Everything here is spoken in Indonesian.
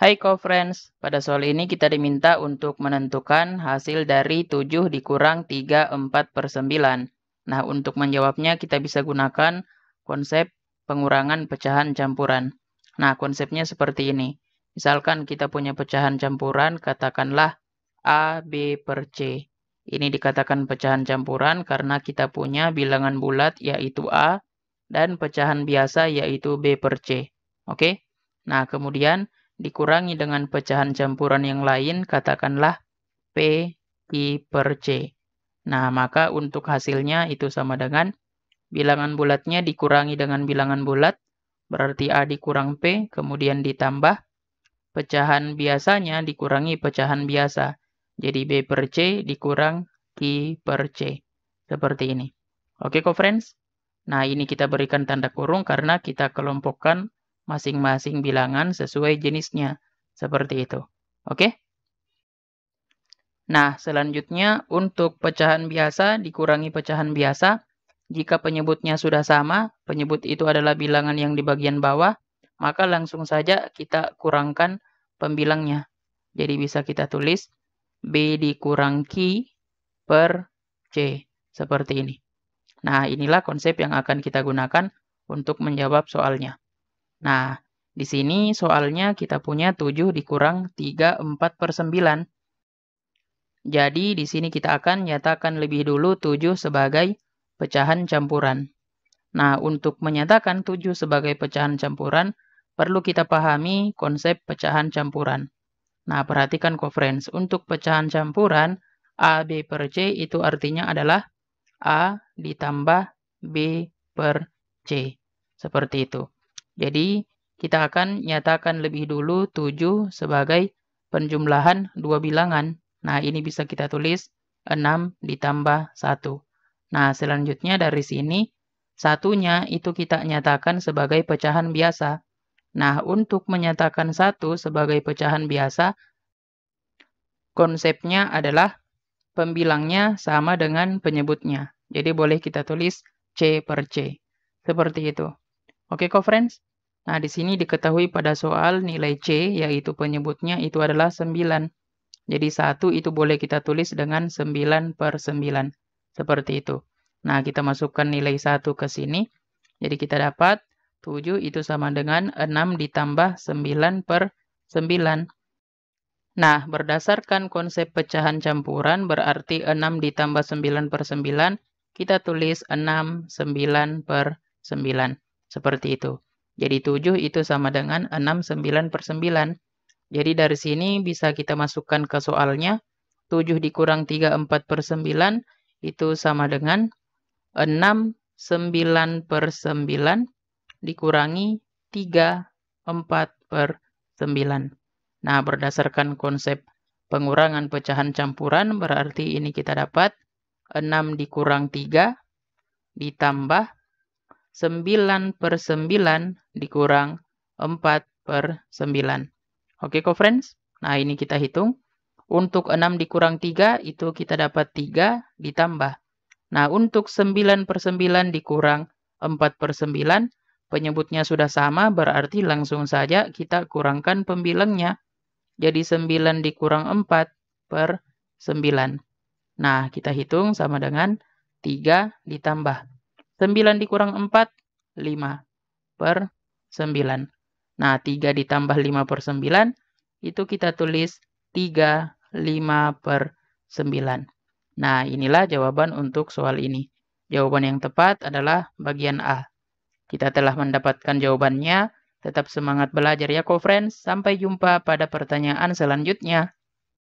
Hai co-friends, pada soal ini kita diminta untuk menentukan hasil dari 7 dikurang 3, 4 per 9. Nah, untuk menjawabnya kita bisa gunakan konsep pengurangan pecahan campuran. Nah, konsepnya seperti ini. Misalkan kita punya pecahan campuran, katakanlah A, B per C. Ini dikatakan pecahan campuran karena kita punya bilangan bulat yaitu A dan pecahan biasa yaitu B per C. Oke? Nah, kemudian dikurangi dengan pecahan campuran yang lain, katakanlah P, I per C. Nah, maka untuk hasilnya itu sama dengan bilangan bulatnya dikurangi dengan bilangan bulat, berarti A dikurang P, kemudian ditambah pecahan biasanya dikurangi pecahan biasa. Jadi B per C dikurang I per C. Seperti ini. Oke, co-friends? Nah, ini kita berikan tanda kurung karena kita kelompokkan masing-masing bilangan sesuai jenisnya. Seperti itu. Oke? Nah, selanjutnya untuk pecahan biasa dikurangi pecahan biasa. Jika penyebutnya sudah sama, penyebut itu adalah bilangan yang di bagian bawah, maka langsung saja kita kurangkan pembilangnya. Jadi bisa kita tulis B dikurangi Q per C, seperti ini. Nah, inilah konsep yang akan kita gunakan untuk menjawab soalnya. Nah, di sini soalnya kita punya 7 dikurang 3, 4 per 9. Jadi di sini kita akan nyatakan lebih dulu 7 sebagai pecahan campuran. Nah, untuk menyatakan 7 sebagai pecahan campuran, perlu kita pahami konsep pecahan campuran. Nah, perhatikan coverance. Untuk pecahan campuran, A, B per C itu artinya adalah A ditambah B per C. Seperti itu. Jadi, kita akan nyatakan lebih dulu 7 sebagai penjumlahan dua bilangan. Nah, ini bisa kita tulis 6 ditambah 1. Nah, selanjutnya dari sini, satunya itu kita nyatakan sebagai pecahan biasa. Nah, untuk menyatakan satu sebagai pecahan biasa, konsepnya adalah pembilangnya sama dengan penyebutnya. Jadi boleh kita tulis C per C. Seperti itu. Oke, okay, co-friends? Nah, di sini diketahui pada soal nilai C, yaitu penyebutnya itu adalah 9. Jadi 1 itu boleh kita tulis dengan 9 per 9. Seperti itu. Nah, kita masukkan nilai 1 ke sini. Jadi kita dapat 7 itu sama dengan 6 ditambah 9 per 9. Nah, berdasarkan konsep pecahan campuran berarti 6 ditambah 9 per 9, kita tulis 6, 9 per 9. Seperti itu. Jadi 7 itu sama dengan 6 9 per 9. Jadi dari sini bisa kita masukkan ke soalnya. 7 dikurang 3 4 per 9 itu sama dengan 6 9 per 9 dikurangi 3 4 per 9. Nah, berdasarkan konsep pengurangan pecahan campuran berarti ini kita dapat 6 dikurang 3 ditambah 9 per 9 dikurang 4 per 9. Oke, okay, friends Nah, ini kita hitung. Untuk 6 dikurang 3, itu kita dapat 3 ditambah. Nah, untuk 9 per 9 dikurang 4 per 9, penyebutnya sudah sama, berarti langsung saja kita kurangkan pembilangnya. Jadi 9 dikurang 4 per 9. Nah, kita hitung sama dengan 3 ditambah. 9 dikurang 4, 5 per 9. Nah, 3 ditambah 5 per 9, itu kita tulis 3, 5 per 9. Nah, inilah jawaban untuk soal ini. Jawaban yang tepat adalah bagian A. Kita telah mendapatkan jawabannya. Tetap semangat belajar ya, co-friends. Sampai jumpa pada pertanyaan selanjutnya.